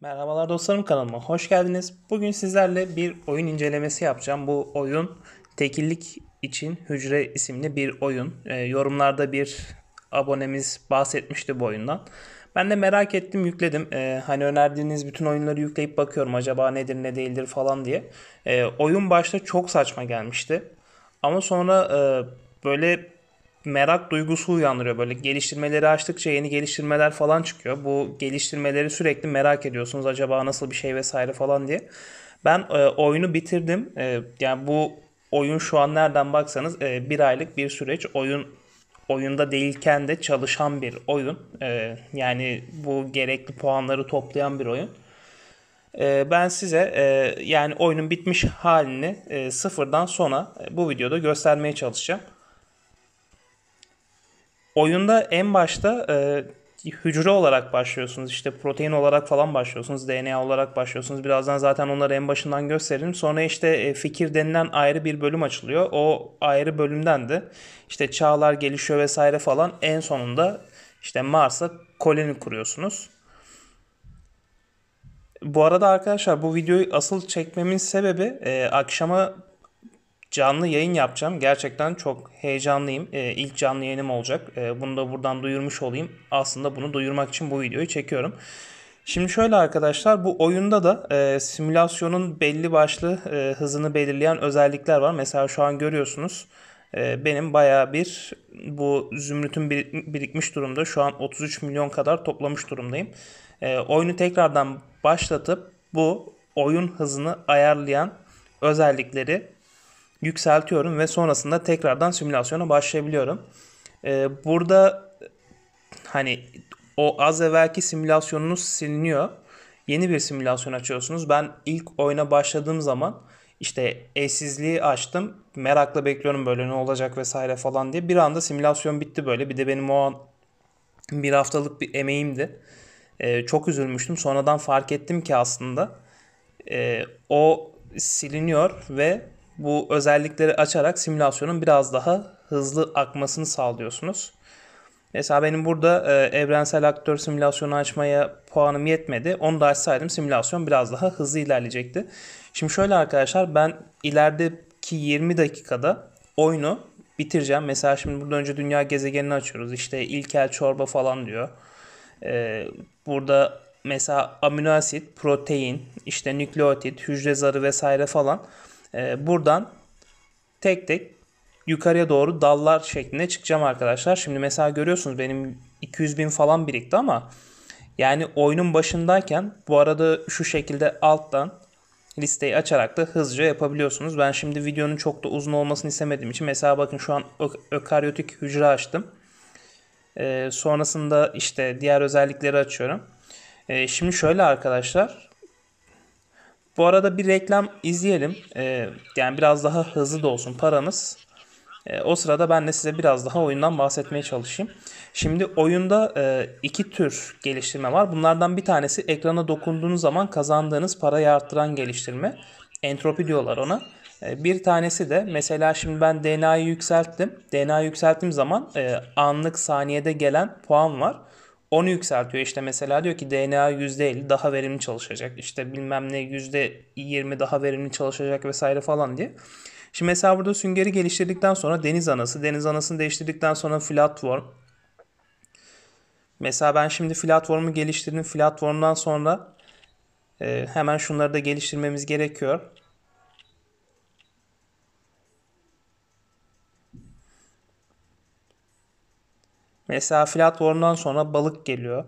Merhabalar dostlarım kanalıma hoş geldiniz. Bugün sizlerle bir oyun incelemesi yapacağım. Bu oyun Tekillik için Hücre isimli bir oyun. E, yorumlarda bir abonemiz bahsetmişti bu oyundan. Ben de merak ettim yükledim. E, hani önerdiğiniz bütün oyunları yükleyip bakıyorum acaba nedir ne değildir falan diye. E, oyun başta çok saçma gelmişti. Ama sonra e, böyle merak duygusu uyandırıyor. Böyle geliştirmeleri açtıkça yeni geliştirmeler falan çıkıyor. Bu geliştirmeleri sürekli merak ediyorsunuz. Acaba nasıl bir şey vesaire falan diye. Ben e, oyunu bitirdim. E, yani bu oyun şu an nereden baksanız e, bir aylık bir süreç. Oyun oyunda değilken de çalışan bir oyun. E, yani bu gerekli puanları toplayan bir oyun. E, ben size e, yani oyunun bitmiş halini e, sıfırdan sona bu videoda göstermeye çalışacağım oyunda en başta e, hücre olarak başlıyorsunuz. İşte protein olarak falan başlıyorsunuz. DNA olarak başlıyorsunuz. Birazdan zaten onları en başından gösteririm. Sonra işte e, fikir denilen ayrı bir bölüm açılıyor. O ayrı bölümden de işte çağlar gelişiyor vesaire falan. En sonunda işte Mars'a koloni kuruyorsunuz. Bu arada arkadaşlar bu videoyu asıl çekmemin sebebi e, akşama canlı yayın yapacağım. Gerçekten çok heyecanlıyım. E, ilk canlı yayınım olacak. E, bunu da buradan duyurmuş olayım. Aslında bunu duyurmak için bu videoyu çekiyorum. Şimdi şöyle arkadaşlar bu oyunda da e, simülasyonun belli başlı e, hızını belirleyen özellikler var. Mesela şu an görüyorsunuz e, benim baya bir bu zümrütün birikmiş durumda. Şu an 33 milyon kadar toplamış durumdayım. E, oyunu tekrardan başlatıp bu oyun hızını ayarlayan özellikleri yükseltiyorum ve sonrasında tekrardan simülasyona başlayabiliyorum. Ee, burada hani o az evvelki simülasyonunuz siliniyor. Yeni bir simülasyon açıyorsunuz. Ben ilk oyuna başladığım zaman işte eşsizliği açtım. Merakla bekliyorum böyle ne olacak vesaire falan diye. Bir anda simülasyon bitti böyle. Bir de benim o an bir haftalık bir emeğimdi. Ee, çok üzülmüştüm. Sonradan fark ettim ki aslında e, o siliniyor ve bu özellikleri açarak simülasyonun biraz daha hızlı akmasını sağlıyorsunuz. Mesela benim burada e, evrensel aktör simülasyonu açmaya puanım yetmedi. Onu da açsaydım simülasyon biraz daha hızlı ilerleyecekti. Şimdi şöyle arkadaşlar ben ilerideki 20 dakikada oyunu bitireceğim. Mesela şimdi burada önce dünya gezegenini açıyoruz. İşte ilkel çorba falan diyor. Ee, burada mesela amino asit, protein, işte nükleotit, hücre zarı vesaire falan ee, buradan tek tek yukarıya doğru dallar şeklinde çıkacağım arkadaşlar. Şimdi mesela görüyorsunuz benim 200 bin falan birikti ama yani oyunun başındayken bu arada şu şekilde alttan listeyi açarak da hızlıca yapabiliyorsunuz. Ben şimdi videonun çok da uzun olmasını istemediğim için mesela bakın şu an ökaryotik hücre açtım. Ee, sonrasında işte diğer özellikleri açıyorum. Ee, şimdi şöyle arkadaşlar bu arada bir reklam izleyelim. Ee, yani biraz daha hızlı da olsun paramız. Ee, o sırada ben de size biraz daha oyundan bahsetmeye çalışayım. Şimdi oyunda e, iki tür geliştirme var. Bunlardan bir tanesi ekrana dokunduğunuz zaman kazandığınız parayı arttıran geliştirme. Entropi diyorlar ona. E, bir tanesi de mesela şimdi ben DNA'yı yükselttim. DNA'yı yükselttiğim zaman e, anlık saniyede gelen puan var onu yükseltiyor. İşte mesela diyor ki DNA %50 daha verimli çalışacak. İşte bilmem ne %20 daha verimli çalışacak vesaire falan diye. Şimdi mesela burada süngeri geliştirdikten sonra deniz anası, deniz anasını değiştirdikten sonra platform. Mesela ben şimdi platformu geliştirdim. Platformdan sonra e, hemen şunları da geliştirmemiz gerekiyor. Mesela platformdan sonra balık geliyor.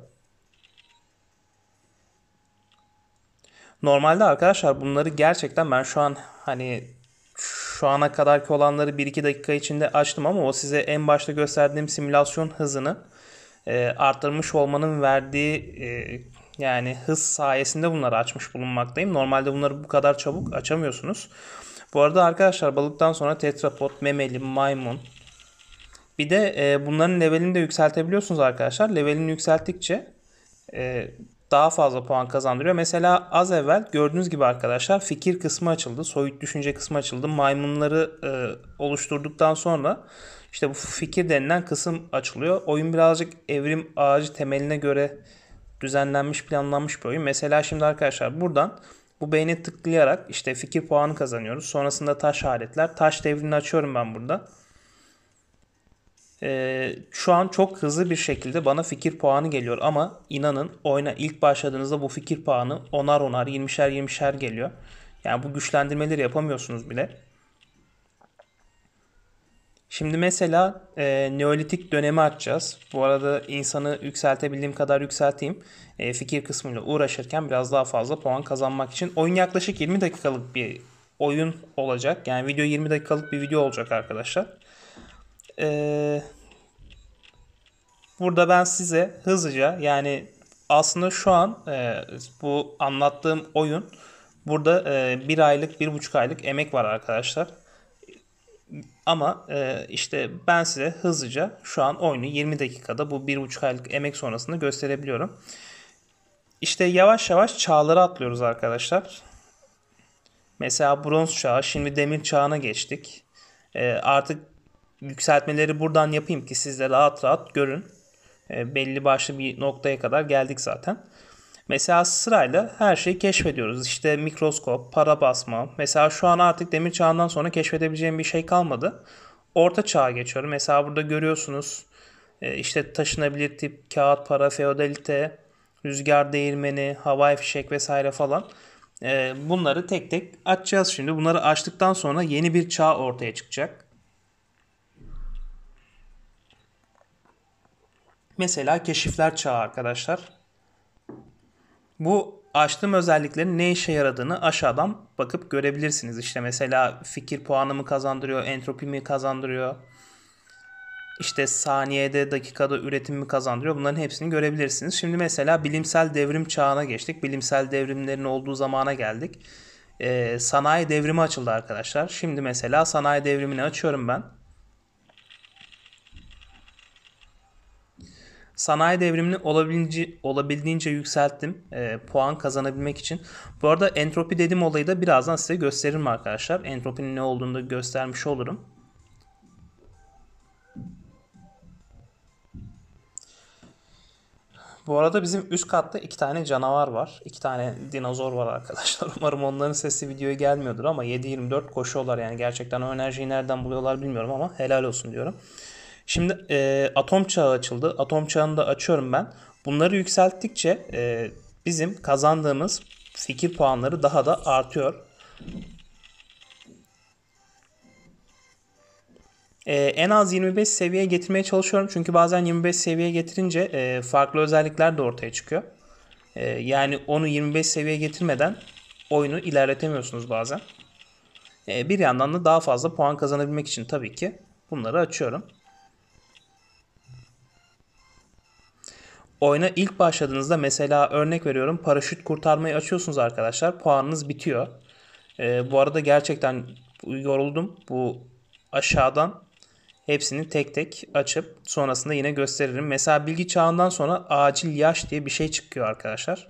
Normalde arkadaşlar bunları gerçekten ben şu an hani şu ana kadarki olanları 1-2 dakika içinde açtım ama o size en başta gösterdiğim simülasyon hızını e, arttırmış olmanın verdiği e, yani hız sayesinde bunları açmış bulunmaktayım. Normalde bunları bu kadar çabuk açamıyorsunuz. Bu arada arkadaşlar balıktan sonra tetrapod, memeli, maymun, bir de e, bunların levelini de yükseltebiliyorsunuz arkadaşlar. Levelini yükselttikçe e, daha fazla puan kazandırıyor. Mesela az evvel gördüğünüz gibi arkadaşlar fikir kısmı açıldı. Soyut düşünce kısmı açıldı. Maymunları e, oluşturduktan sonra işte bu fikir denilen kısım açılıyor. Oyun birazcık evrim ağacı temeline göre düzenlenmiş, planlanmış bir oyun. Mesela şimdi arkadaşlar buradan bu beyni tıklayarak işte fikir puanı kazanıyoruz. Sonrasında taş aletler. Taş devrini açıyorum ben burada. Ee, şu an çok hızlı bir şekilde bana fikir puanı geliyor ama inanın oyuna ilk başladığınızda bu fikir puanı onar onar 20'şer 20'şer geliyor. Yani bu güçlendirmeleri yapamıyorsunuz bile. Şimdi mesela e, Neolitik dönemi açacağız. Bu arada insanı yükseltebildiğim kadar yükselteyim. E, fikir kısmıyla uğraşırken biraz daha fazla puan kazanmak için. Oyun yaklaşık 20 dakikalık bir oyun olacak. Yani video 20 dakikalık bir video olacak arkadaşlar e, burada ben size hızlıca yani aslında şu an e, bu anlattığım oyun burada e, bir aylık bir buçuk aylık emek var arkadaşlar. Ama e, işte ben size hızlıca şu an oyunu 20 dakikada bu bir buçuk aylık emek sonrasında gösterebiliyorum. İşte yavaş yavaş çağları atlıyoruz arkadaşlar. Mesela bronz çağı, şimdi demir çağına geçtik. E, artık yükseltmeleri buradan yapayım ki siz de rahat rahat görün. E, belli başlı bir noktaya kadar geldik zaten. Mesela sırayla her şeyi keşfediyoruz. İşte mikroskop, para basma. Mesela şu an artık demir çağından sonra keşfedebileceğim bir şey kalmadı. Orta çağa geçiyorum. Mesela burada görüyorsunuz e, işte taşınabilir tip, kağıt para, feodalite, rüzgar değirmeni, havai fişek vesaire falan. E, bunları tek tek açacağız şimdi. Bunları açtıktan sonra yeni bir çağ ortaya çıkacak. Mesela keşifler çağı arkadaşlar. Bu açtığım özelliklerin ne işe yaradığını aşağıdan bakıp görebilirsiniz. İşte mesela fikir puanımı kazandırıyor, entropimi kazandırıyor. İşte saniyede, dakikada üretimimi kazandırıyor. Bunların hepsini görebilirsiniz. Şimdi mesela bilimsel devrim çağına geçtik. Bilimsel devrimlerin olduğu zamana geldik. Ee, sanayi devrimi açıldı arkadaşlar. Şimdi mesela sanayi devrimini açıyorum ben. sanayi devrimini olabildiğince, olabildiğince yükselttim e, puan kazanabilmek için. Bu arada entropi dedim olayı da birazdan size gösteririm arkadaşlar. Entropinin ne olduğunu da göstermiş olurum. Bu arada bizim üst katta iki tane canavar var. iki tane dinozor var arkadaşlar. Umarım onların sesi videoya gelmiyordur ama 7-24 koşuyorlar yani. Gerçekten o enerjiyi nereden buluyorlar bilmiyorum ama helal olsun diyorum. Şimdi e, atom çağı açıldı. Atom çağını da açıyorum ben. Bunları yükselttikçe e, bizim kazandığımız fikir puanları daha da artıyor. Ee, en az 25 seviye getirmeye çalışıyorum. Çünkü bazen 25 seviye getirince e, farklı özellikler de ortaya çıkıyor. E, yani onu 25 seviye getirmeden oyunu ilerletemiyorsunuz bazen. E, bir yandan da daha fazla puan kazanabilmek için tabii ki bunları açıyorum. oyuna ilk başladığınızda mesela örnek veriyorum paraşüt kurtarmayı açıyorsunuz arkadaşlar. Puanınız bitiyor. E, bu arada gerçekten yoruldum. Bu aşağıdan hepsini tek tek açıp sonrasında yine gösteririm. Mesela bilgi çağından sonra acil yaş diye bir şey çıkıyor arkadaşlar.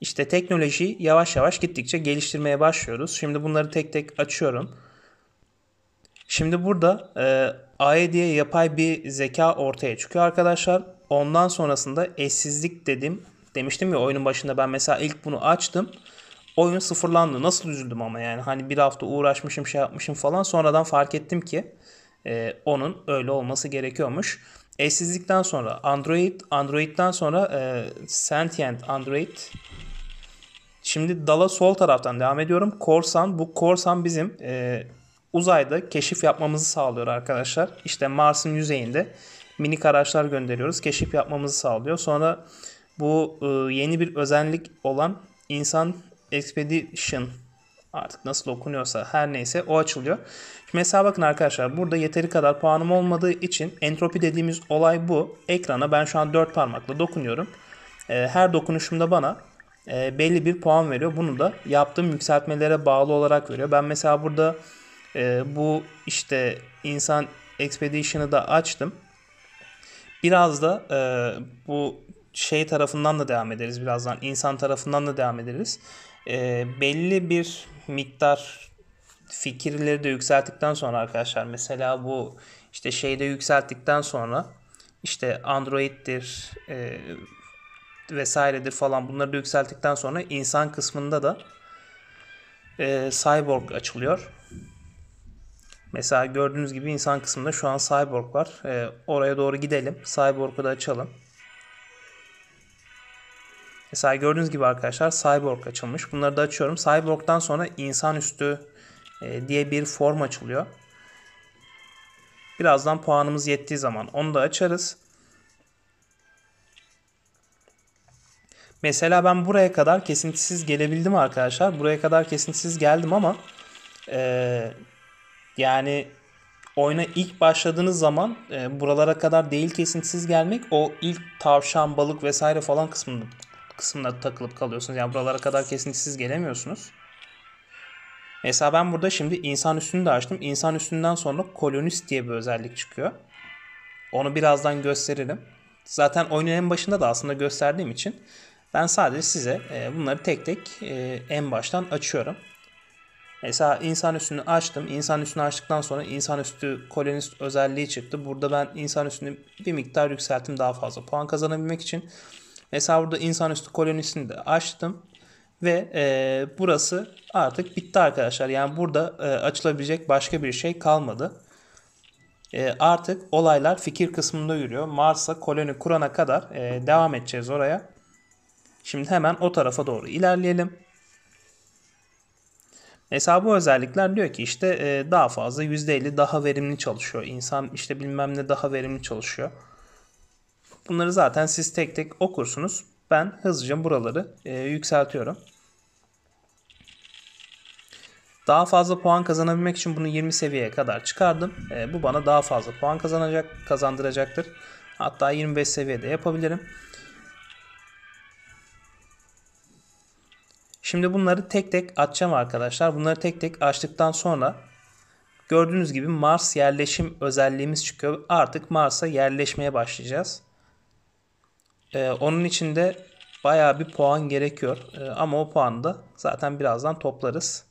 İşte teknoloji yavaş yavaş gittikçe geliştirmeye başlıyoruz. Şimdi bunları tek tek açıyorum. Şimdi burada e, AI e diye yapay bir zeka ortaya çıkıyor arkadaşlar. Ondan sonrasında eşsizlik dedim. Demiştim ya oyunun başında ben mesela ilk bunu açtım. Oyun sıfırlandı. Nasıl üzüldüm ama yani hani bir hafta uğraşmışım şey yapmışım falan. Sonradan fark ettim ki e, onun öyle olması gerekiyormuş. Eşsizlikten sonra Android, Android'den sonra e, Sentient Android. Şimdi dala sol taraftan devam ediyorum. Korsan, bu korsan bizim e, uzayda keşif yapmamızı sağlıyor arkadaşlar. İşte Mars'ın yüzeyinde minik araçlar gönderiyoruz. Keşif yapmamızı sağlıyor. Sonra bu e, yeni bir özellik olan insan expedition artık nasıl okunuyorsa her neyse o açılıyor. Şimdi mesela bakın arkadaşlar burada yeteri kadar puanım olmadığı için entropi dediğimiz olay bu. Ekrana ben şu an dört parmakla dokunuyorum. E, her dokunuşumda bana e, belli bir puan veriyor. Bunu da yaptığım yükseltmelere bağlı olarak veriyor. Ben mesela burada e, bu işte insan Expedition'ı da açtım. Biraz da e, bu şey tarafından da devam ederiz birazdan. insan tarafından da devam ederiz. E, belli bir miktar fikirleri de yükselttikten sonra arkadaşlar mesela bu işte şeyde yükselttikten sonra işte Android'dir e, vesairedir falan bunları da yükselttikten sonra insan kısmında da e, Cyborg açılıyor. Mesela gördüğünüz gibi insan kısmında şu an Cyborg var. E, oraya doğru gidelim. Cyborg'u da açalım. Mesela gördüğünüz gibi arkadaşlar Cyborg açılmış. Bunları da açıyorum. Cyborg'dan sonra insanüstü e, diye bir form açılıyor. Birazdan puanımız yettiği zaman onu da açarız. Mesela ben buraya kadar kesintisiz gelebildim arkadaşlar. Buraya kadar kesintisiz geldim ama e, yani oyuna ilk başladığınız zaman e, buralara kadar değil kesintisiz gelmek o ilk tavşan, balık vesaire falan kısmında kısmında takılıp kalıyorsunuz. Yani buralara kadar kesintisiz gelemiyorsunuz. Mesela ben burada şimdi insan üstünü de açtım. İnsan üstünden sonra kolonist diye bir özellik çıkıyor. Onu birazdan gösteririm. Zaten oyunun en başında da aslında gösterdiğim için ben sadece size e, bunları tek tek e, en baştan açıyorum. Mesela insan üstünü açtım. İnsan üstünü açtıktan sonra insan üstü kolonist özelliği çıktı. Burada ben insan üstünü bir miktar yükselttim daha fazla puan kazanabilmek için. Mesela burada insan üstü kolonistini de açtım. Ve e, burası artık bitti arkadaşlar. Yani burada e, açılabilecek başka bir şey kalmadı. E, artık olaylar fikir kısmında yürüyor. Mars'a koloni kurana kadar e, devam edeceğiz oraya. Şimdi hemen o tarafa doğru ilerleyelim. Hesabı özellikler diyor ki işte e, daha fazla %50 daha verimli çalışıyor. İnsan işte bilmem ne daha verimli çalışıyor. Bunları zaten siz tek tek okursunuz. Ben hızlıca buraları e, yükseltiyorum. Daha fazla puan kazanabilmek için bunu 20 seviyeye kadar çıkardım. E, bu bana daha fazla puan kazanacak, kazandıracaktır. Hatta 25 seviyede yapabilirim. Şimdi bunları tek tek açacağım arkadaşlar. Bunları tek tek açtıktan sonra gördüğünüz gibi Mars yerleşim özelliğimiz çıkıyor. Artık Mars'a yerleşmeye başlayacağız. Ee, onun için de baya bir puan gerekiyor. Ee, ama o puanı da zaten birazdan toplarız.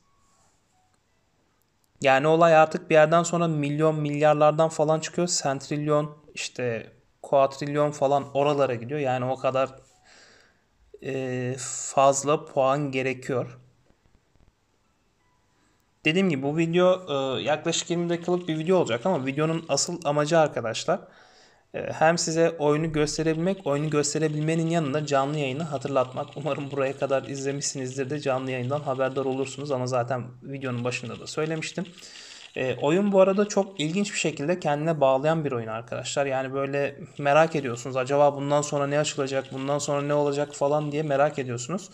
Yani olay artık bir yerden sonra milyon milyarlardan falan çıkıyor. Sentrilyon işte kuatrilyon falan oralara gidiyor. Yani o kadar e, fazla puan gerekiyor. Dediğim gibi bu video e, yaklaşık 20 dakikalık bir video olacak ama videonun asıl amacı arkadaşlar e, hem size oyunu gösterebilmek, oyunu gösterebilmenin yanında canlı yayını hatırlatmak. Umarım buraya kadar izlemişsinizdir de canlı yayından haberdar olursunuz ama zaten videonun başında da söylemiştim. E, oyun bu arada çok ilginç bir şekilde kendine bağlayan bir oyun arkadaşlar. Yani böyle merak ediyorsunuz. Acaba bundan sonra ne açılacak, bundan sonra ne olacak falan diye merak ediyorsunuz.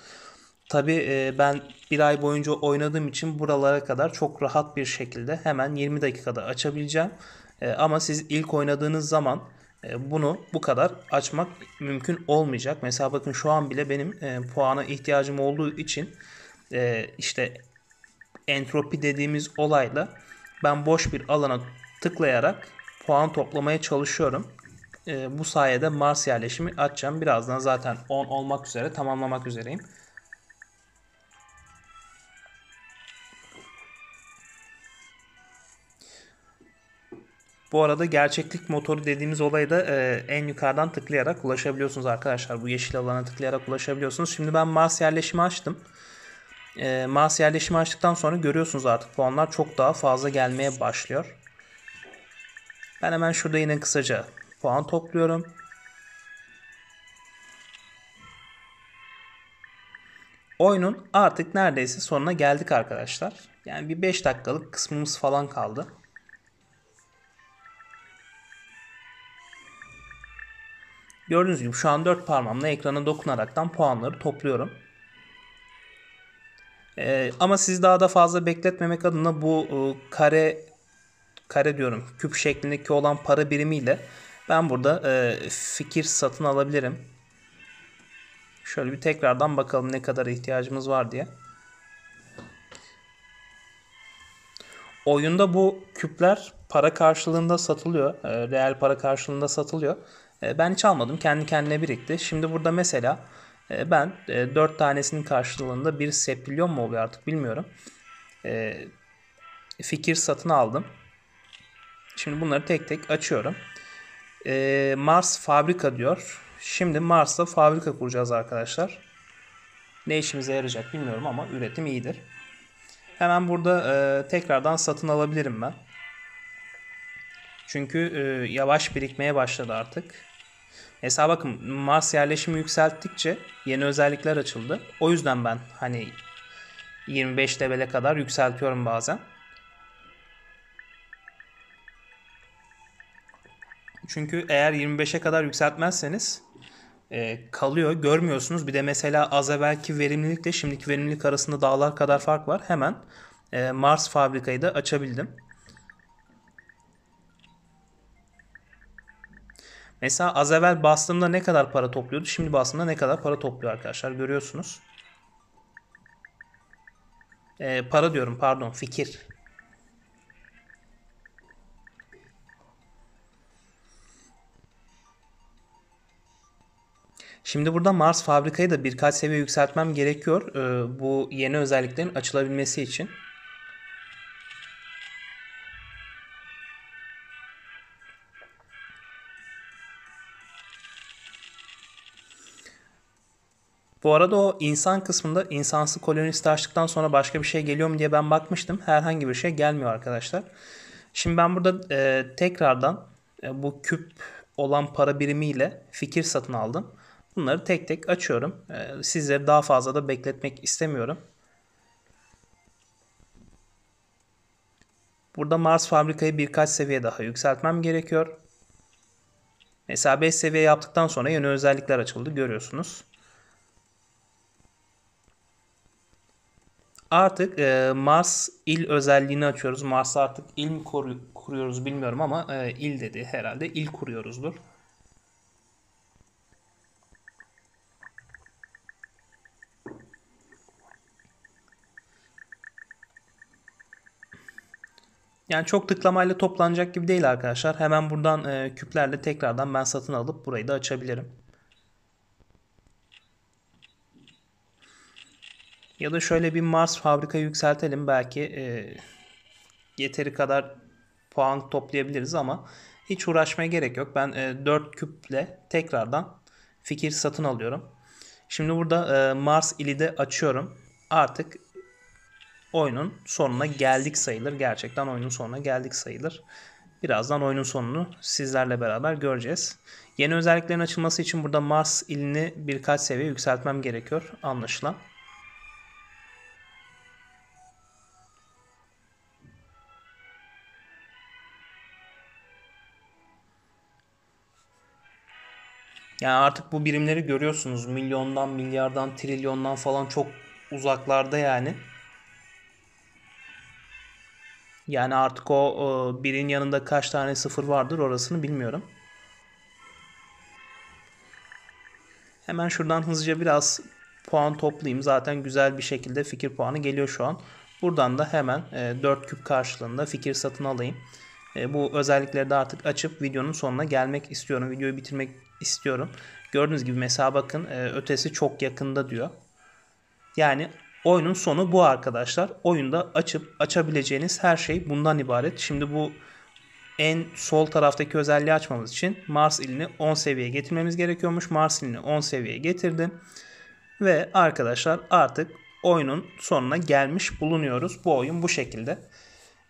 Tabi e, ben bir ay boyunca oynadığım için buralara kadar çok rahat bir şekilde hemen 20 dakikada açabileceğim. E, ama siz ilk oynadığınız zaman e, bunu bu kadar açmak mümkün olmayacak. Mesela bakın şu an bile benim e, puana ihtiyacım olduğu için e, işte entropi dediğimiz olayla ben boş bir alana tıklayarak puan toplamaya çalışıyorum. E, bu sayede Mars yerleşimi açacağım. Birazdan zaten 10 olmak üzere tamamlamak üzereyim. Bu arada gerçeklik motoru dediğimiz olayı da e, en yukarıdan tıklayarak ulaşabiliyorsunuz arkadaşlar. Bu yeşil alana tıklayarak ulaşabiliyorsunuz. Şimdi ben Mars yerleşimi açtım e, ee, mouse yerleşimi açtıktan sonra görüyorsunuz artık puanlar çok daha fazla gelmeye başlıyor. Ben hemen şurada yine kısaca puan topluyorum. Oyunun artık neredeyse sonuna geldik arkadaşlar. Yani bir 5 dakikalık kısmımız falan kaldı. Gördüğünüz gibi şu an 4 parmağımla ekrana dokunaraktan puanları topluyorum. E, ama siz daha da fazla bekletmemek adına bu e, kare kare diyorum küp şeklindeki olan para birimiyle ben burada e, fikir satın alabilirim. Şöyle bir tekrardan bakalım ne kadar ihtiyacımız var diye. Oyunda bu küpler para karşılığında satılıyor. E, reel para karşılığında satılıyor. E, ben hiç almadım. Kendi kendine birikti. Şimdi burada mesela e, ben 4 e, tanesinin karşılığında bir septilyon mu oluyor artık bilmiyorum. E, fikir satın aldım. Şimdi bunları tek tek açıyorum. Mars fabrika diyor. Şimdi Mars'ta fabrika kuracağız arkadaşlar. Ne işimize yarayacak bilmiyorum ama üretim iyidir. Hemen burada tekrardan satın alabilirim ben. Çünkü yavaş birikmeye başladı artık. Mesela bakın Mars yerleşimi yükselttikçe yeni özellikler açıldı. O yüzden ben hani 25 levele kadar yükseltiyorum bazen. Çünkü eğer 25'e kadar yükseltmezseniz e, kalıyor, görmüyorsunuz. Bir de mesela az evvelki verimlilikle şimdiki verimlilik arasında dağlar kadar fark var. Hemen e, Mars fabrikayı da açabildim. Mesela az evvel bastığımda ne kadar para topluyordu? Şimdi bastığımda ne kadar para topluyor arkadaşlar görüyorsunuz. Ee, para diyorum pardon fikir. Şimdi burada Mars fabrikayı da birkaç seviye yükseltmem gerekiyor. Ee, bu yeni özelliklerin açılabilmesi için. Bu arada o insan kısmında insansı kolonisti açtıktan sonra başka bir şey geliyor mu diye ben bakmıştım. Herhangi bir şey gelmiyor arkadaşlar. Şimdi ben burada e, tekrardan e, bu küp olan para birimiyle fikir satın aldım. Bunları tek tek açıyorum. E, sizleri daha fazla da bekletmek istemiyorum. Burada Mars fabrikayı birkaç seviye daha yükseltmem gerekiyor. Mesela 5 seviye yaptıktan sonra yeni özellikler açıldı görüyorsunuz. Artık e, Mars il özelliğini açıyoruz. Mars'a artık il mi kur, kuruyoruz bilmiyorum ama e, il dedi herhalde. il kuruyoruzdur. Yani çok tıklamayla toplanacak gibi değil arkadaşlar. Hemen buradan e, küplerle tekrardan ben satın alıp burayı da açabilirim. Ya da şöyle bir Mars fabrika yükseltelim belki e, yeteri kadar puan toplayabiliriz ama hiç uğraşmaya gerek yok. Ben e, 4 küple tekrardan fikir satın alıyorum. Şimdi burada e, Mars ili de açıyorum. Artık oyunun sonuna geldik sayılır. Gerçekten oyunun sonuna geldik sayılır. Birazdan oyunun sonunu sizlerle beraber göreceğiz. Yeni özelliklerin açılması için burada Mars ilini birkaç seviye yükseltmem gerekiyor anlaşılan. Yani artık bu birimleri görüyorsunuz. Milyondan, milyardan, trilyondan falan çok uzaklarda yani. Yani artık o, e, birin yanında kaç tane sıfır vardır orasını bilmiyorum. Hemen şuradan hızlıca biraz puan toplayayım. Zaten güzel bir şekilde fikir puanı geliyor şu an. Buradan da hemen 4 e, küp karşılığında fikir satın alayım. E, bu özellikleri de artık açıp videonun sonuna gelmek istiyorum. Videoyu bitirmek istiyorum. Gördüğünüz gibi mesela bakın e, ötesi çok yakında diyor. Yani oyunun sonu bu arkadaşlar. Oyunda açıp açabileceğiniz her şey bundan ibaret. Şimdi bu en sol taraftaki özelliği açmamız için Mars ilini 10 seviyeye getirmemiz gerekiyormuş. Mars ilini 10 seviyeye getirdim. Ve arkadaşlar artık oyunun sonuna gelmiş bulunuyoruz. Bu oyun bu şekilde.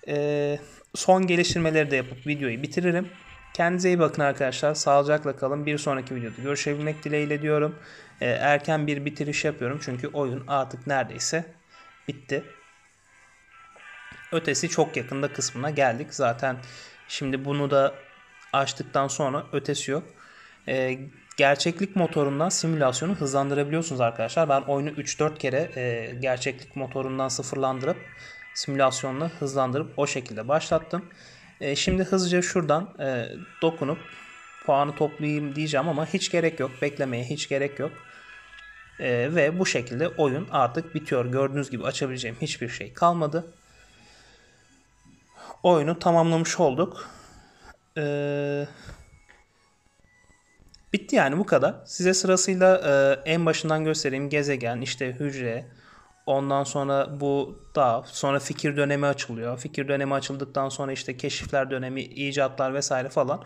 Ee, son geliştirmeleri de yapıp videoyu bitiririm. Kendinize iyi bakın arkadaşlar. Sağlıcakla kalın. Bir sonraki videoda görüşebilmek dileğiyle diyorum. Ee, erken bir bitiriş yapıyorum. Çünkü oyun artık neredeyse bitti. Ötesi çok yakında kısmına geldik. Zaten şimdi bunu da açtıktan sonra ötesi yok. Ee, gerçeklik motorundan simülasyonu hızlandırabiliyorsunuz arkadaşlar. Ben oyunu 3-4 kere e, gerçeklik motorundan sıfırlandırıp simülasyonla hızlandırıp o şekilde başlattım. E, şimdi hızlıca şuradan e, dokunup puanı toplayayım diyeceğim ama hiç gerek yok. Beklemeye hiç gerek yok. E, ve bu şekilde oyun artık bitiyor. Gördüğünüz gibi açabileceğim hiçbir şey kalmadı. Oyunu tamamlamış olduk. Bitti yani bu kadar. Size sırasıyla en başından göstereyim. Gezegen, işte hücre, Ondan sonra bu da sonra fikir dönemi açılıyor. Fikir dönemi açıldıktan sonra işte keşifler dönemi, icatlar vesaire falan.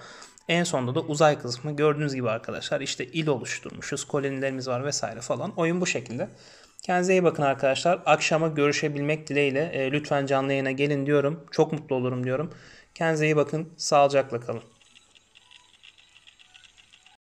En sonunda da uzay kısmı gördüğünüz gibi arkadaşlar işte il oluşturmuşuz, kolonilerimiz var vesaire falan. Oyun bu şekilde. Kendinize iyi bakın arkadaşlar. Akşama görüşebilmek dileğiyle e, lütfen canlı yayına gelin diyorum. Çok mutlu olurum diyorum. Kendinize iyi bakın. Sağlıcakla kalın.